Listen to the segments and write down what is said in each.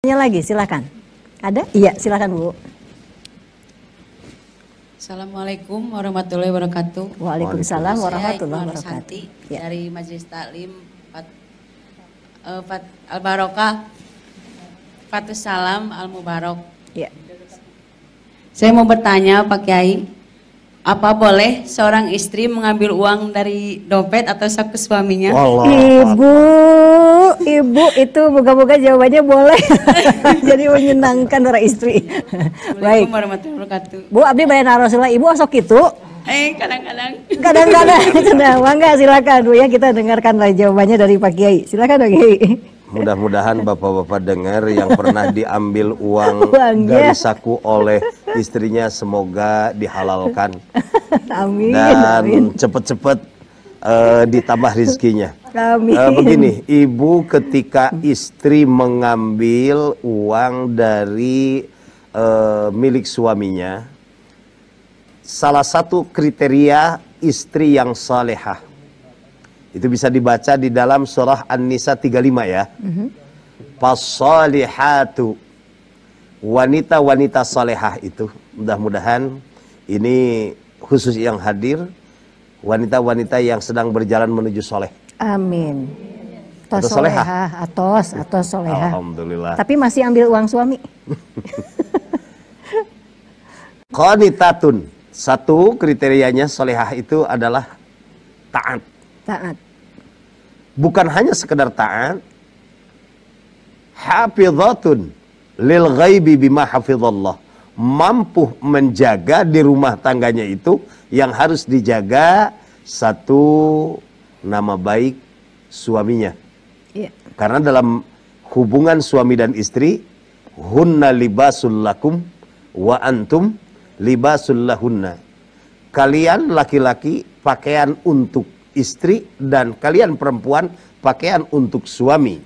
Tanya lagi, silakan. Ada? Iya, silakan Bu. Assalamualaikum warahmatullahi wabarakatuh. Waalaikumsalam warahmatullahi wabarakatuh. Iya. Dari Majelis Taklim Fat, eh, Al Barokah Fatus Salam Al Mubarok. Ya. Saya mau bertanya Pak Kiai, apa boleh seorang istri mengambil uang dari dompet atau saku suaminya? Allah, Ibu ibu itu moga-moga jawabannya boleh. Jadi menyenangkan orang istri. Baik. Bu abdi bayar Rasulullah ibu asok itu. Eh kadang-kadang. Kadang-kadang. Nah, enggak silakan Bu ya kita dengarkan lah jawabannya dari Pak Kiai. Silakan Pak Kiai. Mudah-mudahan bapak-bapak dengar yang pernah diambil uang Uangnya. dari saku oleh istrinya semoga dihalalkan. Amin. Dan cepet-cepet uh, ditambah rizkinya. Amin. Uh, begini, ibu ketika istri mengambil uang dari uh, milik suaminya, salah satu kriteria istri yang salehah. Itu bisa dibaca di dalam surah An-Nisa 35 ya. Mhm. Fasalihatu. Mm -hmm. Wanita-wanita salehah itu. Mudah-mudahan ini khusus yang hadir. Wanita-wanita yang sedang berjalan menuju soleh. Amin. Atau, atau soleha. Atos, atos soleha. Alhamdulillah. Tapi masih ambil uang suami. Konitatun. Satu kriterianya solehah itu adalah taat. Taat. Bukan hanya sekedar taat. Hafidhatun lil ghaibi bima hafidhullah. Mampu menjaga di rumah tangganya itu yang harus dijaga satu nama baik suaminya. Iya. Karena dalam hubungan suami dan istri, hunna libasul lakum wa antum libasul lahunna. Kalian laki-laki pakaian untuk istri dan kalian perempuan pakaian untuk suami.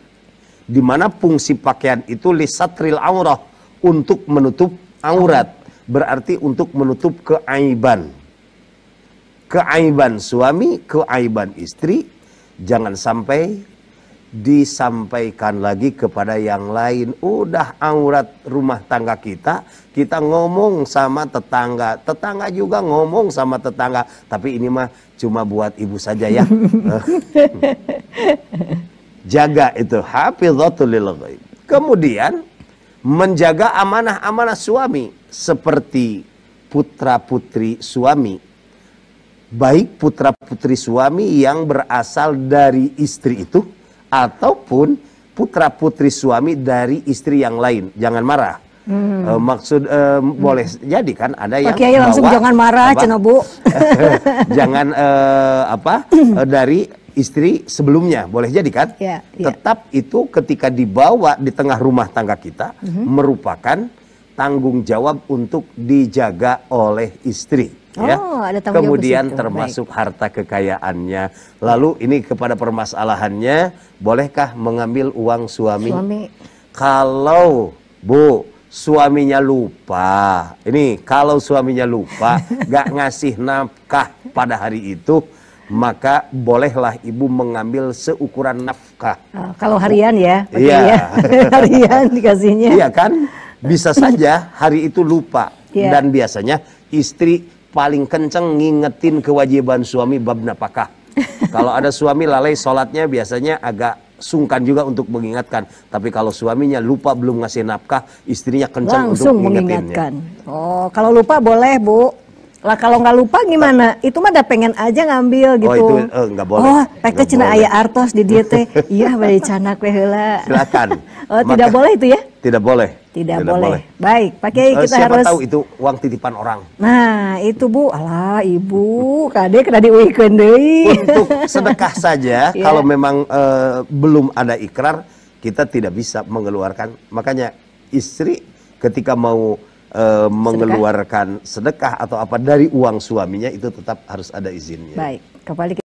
Di mana fungsi pakaian itu lisatril aurah untuk menutup aurat, berarti untuk menutup keaiban keaiban suami, keaiban istri jangan sampai disampaikan lagi kepada yang lain. Udah aurat rumah tangga kita, kita ngomong sama tetangga, tetangga juga ngomong sama tetangga, tapi ini mah cuma buat ibu saja ya. Jaga itu hafizatu ghaib. Kemudian menjaga amanah-amanah suami seperti putra-putri suami baik putra-putri suami yang berasal dari istri itu ataupun putra-putri suami dari istri yang lain. Jangan marah. Hmm. E, maksud e, hmm. boleh jadi kan ada yang Oke, bawa, langsung jangan marah, Cenobu. jangan e, apa E, dari istri sebelumnya boleh jadi kan? Yeah, yeah. Tetap itu ketika dibawa di tengah rumah tangga kita -hmm. merupakan tanggung jawab untuk dijaga oleh istri. Ya. Oh, ya. ada Kemudian jawab termasuk Baik. harta kekayaannya. Lalu ini kepada permasalahannya, bolehkah mengambil uang suami? Suami. Kalau Bu suaminya lupa, ini kalau suaminya lupa, gak ngasih nafkah pada hari itu, maka bolehlah ibu mengambil seukuran nafkah. Oh, kalau harian ya, iya. ya. ya. harian dikasihnya. Iya kan, bisa saja hari itu lupa yeah. dan biasanya istri paling kenceng ngingetin kewajiban suami bab napakah. Kalau ada suami lalai sholatnya biasanya agak sungkan juga untuk mengingatkan. Tapi kalau suaminya lupa belum ngasih nafkah, istrinya kencang Langsung untuk mengingatkan. Oh, kalau lupa boleh bu. Lah kalau nggak lupa gimana? Itu mah udah pengen aja ngambil oh, gitu. Oh itu eh, nggak boleh. Oh, pakai cina ayah artos di diete. iya, bayi canak weh lah. Silakan. oh, tidak boleh itu ya? Tidak boleh. Tidak, boleh. boleh. Baik, Pak Kiai eh, kita Siapa harus. tahu itu uang titipan orang. Nah, itu Bu, alah Ibu, kade kena diuikeun deui. Untuk sedekah saja yeah. kalau memang uh, belum ada ikrar, kita tidak bisa mengeluarkan. Makanya istri ketika mau uh, mengeluarkan sedekah atau apa dari uang suaminya itu tetap harus ada izinnya. Baik, kembali